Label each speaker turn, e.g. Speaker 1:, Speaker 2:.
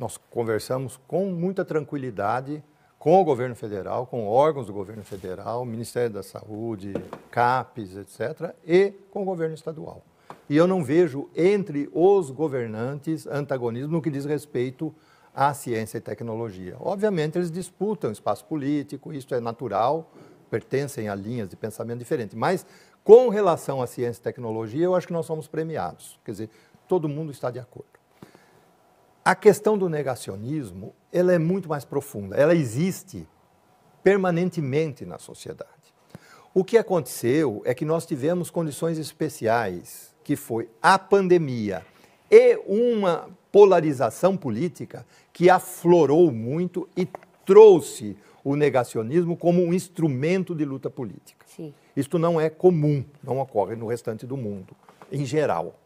Speaker 1: Nós conversamos com muita tranquilidade com o governo federal, com órgãos do governo federal, Ministério da Saúde, CAPES, etc., e com o governo estadual. E eu não vejo entre os governantes antagonismo no que diz respeito à ciência e tecnologia. Obviamente, eles disputam espaço político, isso é natural, pertencem a linhas de pensamento diferentes. Mas, com relação à ciência e tecnologia, eu acho que nós somos premiados. Quer dizer, todo mundo está de acordo. A questão do negacionismo, ela é muito mais profunda. Ela existe permanentemente na sociedade. O que aconteceu é que nós tivemos condições especiais, que foi a pandemia e uma polarização política que aflorou muito e trouxe o negacionismo como um instrumento de luta política. Sim. Isto não é comum, não ocorre no restante do mundo,
Speaker 2: em geral.